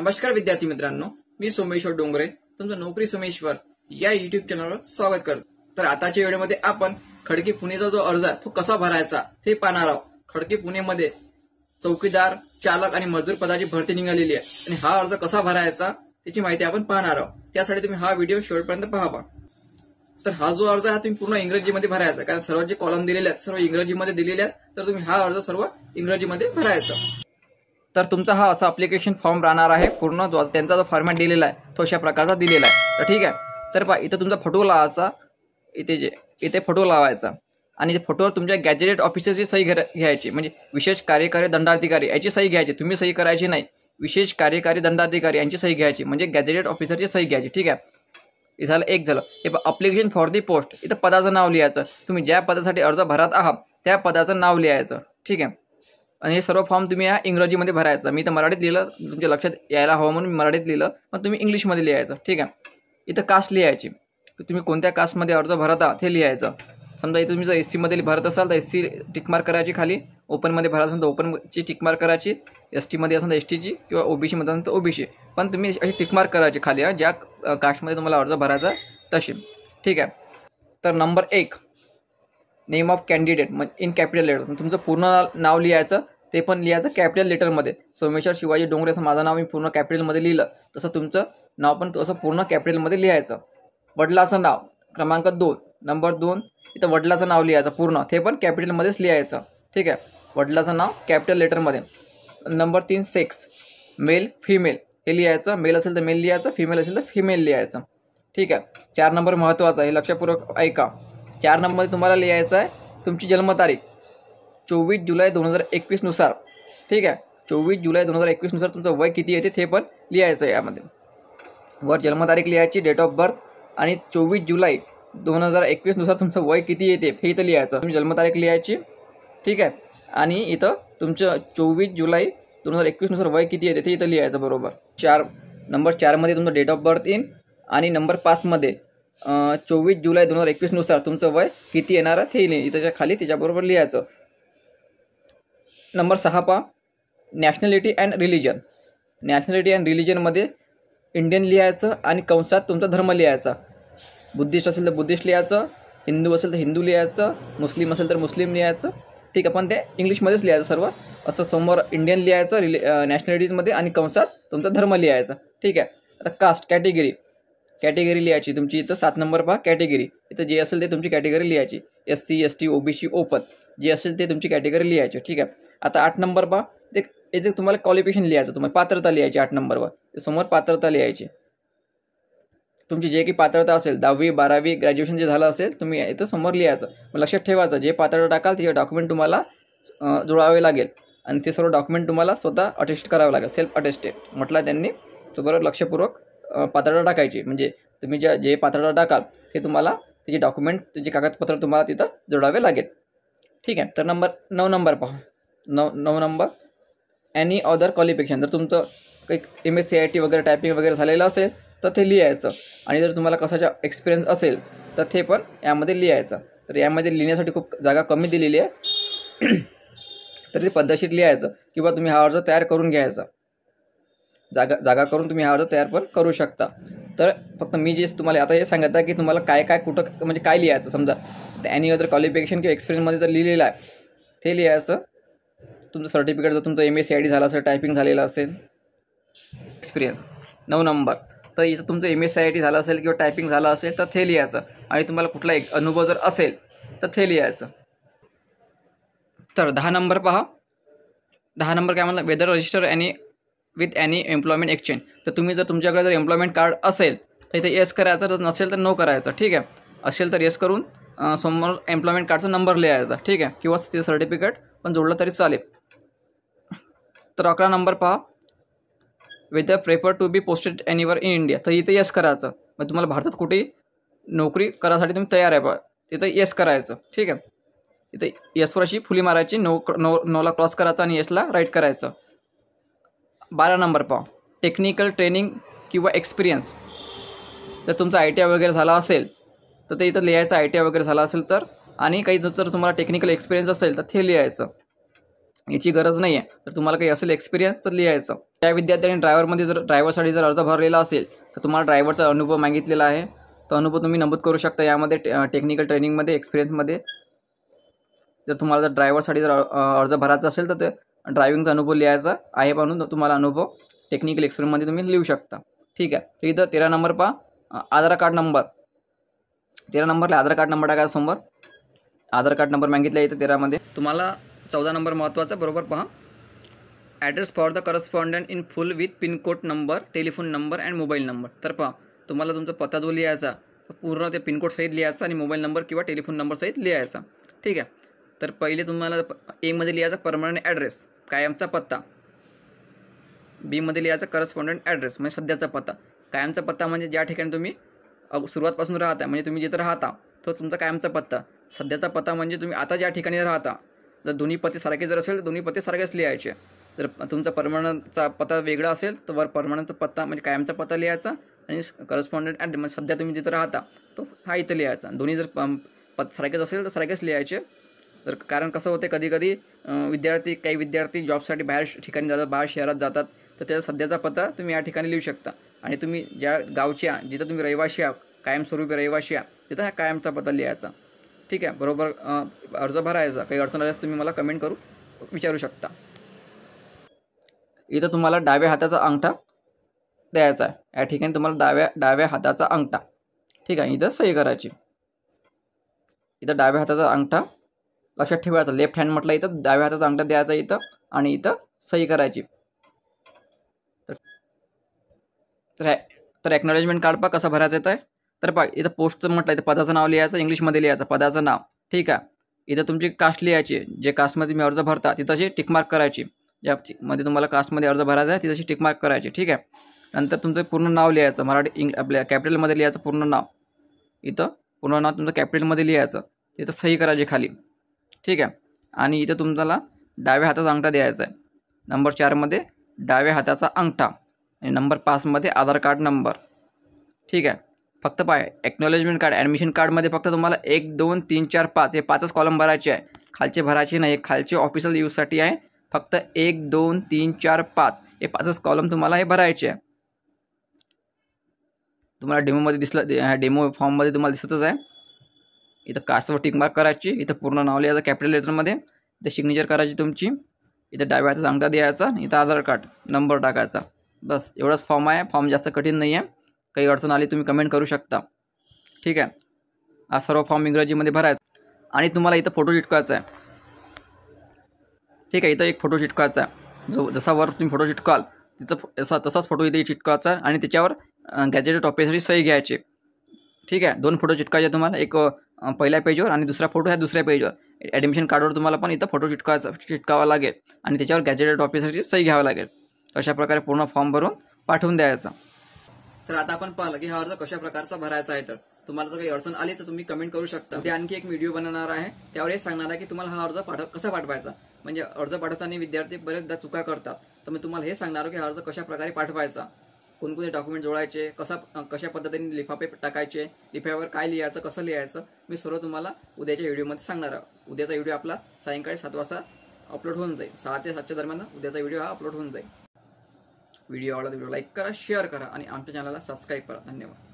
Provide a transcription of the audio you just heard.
नमस्कार विद्यार्थी मित्रांनो मी सोमेश्वर डोंगरे तुमचं नोकरी सोमेश्वर या युट्यूब चॅनलवर स्वागत करतो तर आताच्या व्हिडिओमध्ये आपण खडकी पुणेचा जो अर्ज आहे तो कसा भरायचा ते पाहणार आहोत खडकी पुणेमध्ये चौकीदार चालक आणि मजदूर पदाची भरती निघालेली आहे आणि हा अर्ज कसा भरायचा त्याची माहिती आपण पाहणार आहोत त्यासाठी तुम्ही हा व्हिडिओ शेवटपर्यंत पाहावा तर हा जो अर्ज आहे तुम्ही पूर्ण इंग्रजीमध्ये भरायचा कारण सर्व जे कॉलम दिलेले आहेत सर्व इंग्रजीमध्ये दिलेले आहेत तर तुम्ही हा अर्ज सर्व इंग्रजीमध्ये भरायचा तर तुमचा हा असा अप्लिकेशन फॉर्म राहणार आहे पूर्ण जो त्यांचा जो फॉर्मॅट दिलेला आहे तो अशा प्रकारचा दिलेला आहे तर ठीक आहे तर पहा इथं तुमचा फोटो लावायचा इथे जे इथे फोटो लावायचा आणि फोटोवर तुमच्या गॅजेटेड ऑफिसरची सही घ्यायची म्हणजे विशेष कार्यकारी दंडाधिकारी याची सही घ्यायची तुम्ही सही करायची नाही विशेष कार्यकारी दंडाधिकारी यांची सही घ्यायची म्हणजे गॅजेटेड ऑफिसरची सही घ्यायची ठीक आहे झालं एक झालं हे अप्लिकेशन फॉर दी पोस्ट इथं पदाचं नाव लिहायचं तुम्ही ज्या पदासाठी अर्ज भरत आहात त्या पदाचं नाव लिहायचं ठीक आहे आणि हे सर्व फॉर्म तुम्ही या इंग्रजीमध्ये भरायचा मी तर मराठीत लिहिलं तुमच्या लक्षात यायला हवं म्हणून मी मराठीत लिहिलं पण तुम्ही इंग्लिशमध्ये लिहायचं ठीक आहे इथं कास्ट लिहायची तुम्ही कोणत्या कास्टमध्ये अर्ज भरता आहात हे लिहायचं समजा इथं तुम्ही जर एस सीमध्ये भरत असाल तर एस सी टिकमार्क करायची खाली ओपनमध्ये भरत असेल तर ओपनची टिकमार्क करायची एस टीमध्ये असेल तर एस टीची किंवा ओबीसीमध्ये असेल तर ओबीसी पण तुम्ही अशी टिकमार्क करायची खाली ज्या कास्टमध्ये तुम्हाला अर्ज भरायचा तशी ठीक आहे तर नंबर एक नेम ऑफ कॅन्डिडेट म्हणजे इन कॅपिटल लेटर तुमचं पूर्ण नाव लिहायचं ते पण लिहायचं कॅपिटल लेटरमध्ये सोमेश्वर शिवाजी डोंगरे असं माझं नाव मी पूर्ण कॅपिटलमध्ये लिहिलं तसं तुमचं नाव पण तसं पूर्ण कॅपिटलमध्ये लिहायचं वडिलाचं नाव क्रमांक दोन नंबर दोन इथं वडिलाचं नाव लिहायचं पूर्ण ते पण कॅपिटलमध्येच लिहायचं ठीक आहे वडिलाचं नाव कॅपिटल लेटरमध्ये नंबर तीन सेक्स मेल फिमेल हे लिहायचं मेल असेल तर मेल लिहायचं फिमेल असेल तर फिमेल लिहायचं ठीक आहे चार नंबर महत्त्वाचा हे लक्षपूर्वक ऐका चार नंबरमध्ये तुम्हाला लिहायचं आहे तुमची जन्मतारीख चोवीस जुलै दोन हजार एकवीसनुसार ठीक आहे चोवीस जुलै दोन हजार एकवीसनुसार तुमचं वय किती येते ते पण लिहायचं आहे यामध्ये वर जन्मतारीख लिहायची डेट ऑफ बर्थ आणि चोवीस जुलै दोन हजार एकवीसनुसार तुमचं वय किती येते हे इथं लिहायचं तुम्ही जन्मतारीख लिहायची ठीक आहे आणि इथं तुमचं चोवीस जुलै दोन हजार एकवीसनुसार वय किती येते ते इथं लिहायचं बरोबर चार नंबर चारमध्ये तुमचं डेट ऑफ बर्थ इन आणि नंबर पाचमध्ये चोवीस जुलै दोन हजार एकवीसनुसार तुमचं वय किती येणार ते लिहि त्याच्या खाली त्याच्याबरोबर लिहायचं नंबर सहा पहा nationality and religion nationality and रिलिजनमध्ये इंडियन लिहायचं आणि कंसात तुमचा धर्म लिहायचा बुद्धिस्ट असेल तर बुद्धिस्ट लिहायचं हिंदू असेल तर हिंदू लिहायचं मुस्लिम असेल तर मुस्लिम लिहायचं ठीक आहे पण ते इंग्लिशमध्येच लिहायचं सर्व असं समोर इंडियन लिहायचं रिले नॅशनॅलिटीजमध्ये आणि कंसात तुमचा धर्म लिहायचा ठीक आहे आता कास्ट कॅटेगरी कॅटेगरी लिहायची तुमची इथं सात नंबर पहा कॅटेगरी इथं जे असेल ते तुमची कॅटेगरी लिहायची S C S T OBC open जे असेल ते तुमची कॅटेगरी लिहायची ठीक आहे आता आठ नंबर पहा ते याचं तुम्हाला क्वालिफिकेशन लिहायचं तुम्हाला पात्रता लिहायची आठ नंबरवर समोर पात्रता लिहायची तुमची जे काही पात्रता असेल दहावी बारावी ग्रॅज्युएशन जे झालं असेल तुम्ही इथं समोर लिहायचं मग लक्षात ठेवायचं जे पात्रता टाकाल ते डॉक्युमेंट तुम्हाला जुळावे लागेल आणि ते सर्व डॉक्युमेंट तुम्हाला स्वतः अटेस्ट करावं लागेल सेल्फ अटेस्टेड म्हटलं त्यांनी तो बरोबर लक्षपूर्वक पात्रता टाकायची म्हणजे तुम्ही ज्या जे पात्रता टाकाल ते तुम्हाला त्याचे डॉक्युमेंट त्याचे कागदपत्र तुम्हाला तिथं जोडावे लागेल ठीक आहे तर नंबर नऊ नंबर पहा नऊ नऊ नंबर एनी अदर क्वालिफिकेशन जर तुमचं काही M S C I T वगैरे टायपिंग वगैरे झालेलं असेल तर ते लिहायचं आणि जर तुम्हाला कशाचा एक्सपिरियन्स असेल तर ते पण यामध्ये लिहायचं तर यामध्ये लिहिण्यासाठी खूप जागा कमी दिलेली आहे तर ते पद्धतशीर लिहायचं किंवा तुम्ही हा अर्ज तयार करून घ्यायचा जागा जागा करून तुम्ही हा अर्ज तयार पण करू शकता तर फक्त मी जे तुम्हाला आता हे सांगत आहे की तुम्हाला काय काय कुठं म्हणजे काय लिहायचं समजा ॲनी अदर क्वालिफिकेशन किंवा एक्सपिरियन्समध्ये जर लिहिलेलं आहे ते लिहायचं तुमचं सर्टिफिकेट जर तुमचं M S C I D झाला असेल टायपिंग झालेलं असेल एक्सपिरियन्स नऊ नंबर तर इथं तुमचं M S C I T झालं असेल किंवा टायपिंग झालं असेल तर ते लिहायचं आणि तुम्हाला कुठला एक अनुभव जर असेल तर ते लिहायचं तर दहा नंबर पहा दहा नंबर काय म्हणलं वेदर रजिस्टर आणि विथ एनी एम्प्लॉयमेंट एक्सचेंज तर तुम्ही जर तुमच्याकडे जर एम्प्लॉयमेंट कार्ड असेल तर इथे येस करायचं जर नसेल तर नो करायचं ठीक आहे असेल तर येस करून समोर एम्प्लॉयमेंट कार्डचा नंबर लिहायचा ठीक आहे किंवा ते सर्टिफिकेट पण जोडलं तरी चालेल तर अकरा नंबर पहा the prefer to be posted anywhere in India तर इथे येस करायचं मग तुम्हाला भारतात कुठेही नोकरी करायसाठी तुम्ही तयार आहे पहा तिथं येस करायचं ठीक आहे इथे येसवर अशी फुली मारायची नो नो नोला क्रॉस करायचा आणि येसला राईट करायचं बारा नंबर पाव टेक्निकल ट्रेनिंग किंवा एक्सपिरियन्स जर तुमचा आय टी आय वगैरे झाला असेल तर ते इथं लिहायचं आय टी आय वगैरे झाला असेल तर आणि काही जर तुम्हाला टेक्निकल एक्सपिरियन्स असेल तर ते लिहायचं याची गरज नाही आहे तर तुम्हाला काही असेल एक्सपिरियन्स तर लिहायचं त्या विद्यार्थ्यांनी ड्रायव्हरमध्ये जर ड्रायव्हरसाठी जर अर्ज भरलेला असेल तर तुम्हाला ड्रायव्हरचा अनुभव मागितलेला आहे तो अनुभव तुम्ही नमूद करू शकता यामध्ये टे टेक्निकल ट्रेनिंगमध्ये एक्सपिरियन्समध्ये जर तुम्हाला जर ड्रायव्हरसाठी जर अर्ज भरायचा असेल तर ते ड्रायविंगचा अनुभव लिहायचा आहे म्हणून तुम्हाला अनुभव टेक्निकल एक्सपिरियन्समध्ये तुम्ही लिहू शकता ठीक आहे तर इथं तेरा नंबर पहा आधार कार्ड नंबर तेरा नंबरला आधार कार्ड नंबर टाकायचा समोर आधार कार्ड नंबर मागितला इथं तेरामध्ये तुम्हाला चौदा नंबर महत्त्वाचा बरोबर पहा address for the correspondent in full with pin code number telephone number and mobile number तर पहा तुम्हाला तुमचा पत्ता जो लिहायचा पूर्ण ते पिनकोड सहित लिहायचा आणि मोबाईल नंबर किंवा टेलिफोन नंबर सहित लिहायचा ठीक आहे तर पहिले तुम्हाला एमध्ये लिहायचा परमनंट ॲड्रेस कायमचा पत्ता बीमध्ये लिहायचा करस्पॉन्डंट ॲड्रेस म्हणजे सध्याचा पत्ता कायमचा पत्ता म्हणजे ज्या ठिकाणी तुम्ही सुरुवातपासून राहता म्हणजे तुम्ही जिथं राहता तो तुमचा कायमचा पत्ता सध्याचा पत्ता म्हणजे तुम्ही आता ज्या ठिकाणी राहता जर दोन्ही पते सारखे जर असेल तर दोन्ही पत्ते सारखेच लिहायचे जर तुमचा परमनंटचा पत्ता वेगळा असेल तर वर परमनंटचा पत्ता म्हणजे कायमचा पत्ता लिहायचा आणि करस्पॉन्डंट ॲड्रेस म्हणजे सध्या तुम्ही जिथे राहता तो हा इथं लिहायचा दोन्ही जर पत सारखेच असेल तर सारखेच लिहायचे तर कारण कसं होते कधी कधी विद्यार्थी काही विद्यार्थी जॉबसाठी बाहेर ठिकाणी जातात बाहेर शहरात जातात तर त्याचा सध्याचा पत्ता तुम्ही या ठिकाणी लिहू शकता आणि तुम्ही ज्या गावच्या जिथं तुम्ही रहिवाशी आहात कायमस्वरूपी रहिवाशी आहात तिथं हा कायमचा पत्ता लिहायचा ठीक आहे बरोबर अर्ज भरायचा काही अडचण आल्यास तुम्ही मला कमेंट करू विचारू शकता इथं तुम्हाला डाव्या हाताचा अंगठा द्यायचा आहे या ठिकाणी तुम्हाला डाव्या डाव्या हाताचा अंगठा ठीक आहे इथं सही करायची इथं डाव्या हाताचा अंगठा लक्षात ठेवायचं लेफ्ट हँड म्हटलं इथं डाव्या हाताचा अंगठा द्यायचा इथं आणि इथं सही करायची तर तर एक्नॉलेजमेंट कार्ड पा कसं भरायचं येतं तर पा इथं पोस्टचं म्हटलं इथं पदाचं नाव लिहायचं इंग्लिशमध्ये लिहायचं पदाचं नाव ठीक आहे इथं तुमची कास्ट लिहायची जे कास्टमध्ये तुम्ही अर्ज भरता तिथंशी टिकमार्क करायची ज्यामध्ये तुम्हाला कास्टमध्ये अर्ज भरायचा आहे तिथंशी टिकमार्क करायची ठीक आहे नंतर तुमचं पूर्ण नाव लिहायचं मराठी इंग आपल्या कॅपिटलमध्ये लिहायचं पूर्ण नाव इथं पूर्ण नाव तुमचं कॅपिटलमध्ये लिहायचं तिथं सही करायची खाली ठीक आहे आणि इथं तुम्हाला डाव्या हाताचा अंगठा द्यायचा आहे नंबर चारमध्ये डाव्या हाताचा अंगठा आणि नंबर पाचमध्ये आधार कार्ड नंबर ठीक आहे फक्त पाय एक्नॉलेजमेंट कार्ड ॲडमिशन कार्डमध्ये फक्त तुम्हाला एक दोन तीन चार पाच हे पाचच कॉलम भरायचे आहे खालचे भरायचे नाही खालचे ऑफिशियल यूजसाठी आहे फक्त एक दोन तीन चार पाच हे पाचच कॉलम तुम्हाला हे भरायचे आहे तुम्हाला डेमोमध्ये दिसलं डेमो फॉर्ममध्ये तुम्हाला दिसतच आहे इथं कास्टवर टिकमार्क करायची इथं पूर्ण नाव लिहायचं कॅपिटल लेटरमध्ये इथं सिग्नेचर करायची तुमची इथं डाव्या हाताचा अंगठा द्यायचा इथं आधार कार्ड नंबर टाकायचा बस एवढाच फॉर्म आहे फॉर्म जास्त कठीण नाही आहे काही अडचण आली तुम्ही कमेंट करू शकता ठीक आहे हा सर्व फॉर्म इंग्रजीमध्ये भरायचा आणि तुम्हाला इथं फोटो चिटकायचा आहे ठीक आहे इथं एक फोटो चिटकायचा आहे जो जसा वर तुम्ही फोटो चिटकाल तिथं तसा तसाच फोटो इथे चिटकायचा आणि त्याच्यावर गॅजेट टॉपिकसाठी सही घ्यायची ठीक आहे दोन फोटो चिटकायचे तुम्हाला एक पहिल्या पेजवर आणि दुसरा फोटो ह्या दुसऱ्या पेजवर ॲडमिशन कार्डवर तुम्हाला पण इथं फोटो चिटकायचा चिटकावा लागेल आणि त्याच्यावर गॅजेटेड ऑफिसरची सही घ्यावं लागेल अशा प्रकारे पूर्ण फॉर्म भरून पाठवून द्यायचा तर आता आपण पाहिलं की हा अर्ज कशा प्रकारचा भरायचा आहे तर तुम्हाला जर काही अडचण आली तर तुम्ही कमेंट करू शकता ते आणखी एक व्हिडिओ बनवणार आहे त्यावर हे सांगणार आहे की तुम्हाला हा अर्ज कसा पाठवायचा म्हणजे अर्ज पाठवताना विद्यार्थी बरेचदा चुका करतात तर मी तुम्हाला हे सांगणार की हा अर्ज कशा प्रकारे पाठवायचा कोणकोणते डॉक्युमेंट जोडायचे कसा कशा पद्धतीने लिफाफे टाकायचे लिफाफ्यावर काय लिहायचं कसं लिहायचं मी सर्व तुम्हाला उद्याच्या व्हिडिओमध्ये सांगणार आहोत उद्याचा व्हिडिओ आपला सायंकाळी सात वाजता अपलोड होऊन जाईल सहा ते सातच्या दरम्यान उद्याचा व्हिडिओ हा अपलोड होऊन जाईल व्हिडिओ आवडला व्हिडिओ लाईक करा शेअर करा आणि आमच्या चॅनलला सबस्क्राईब करा धन्यवाद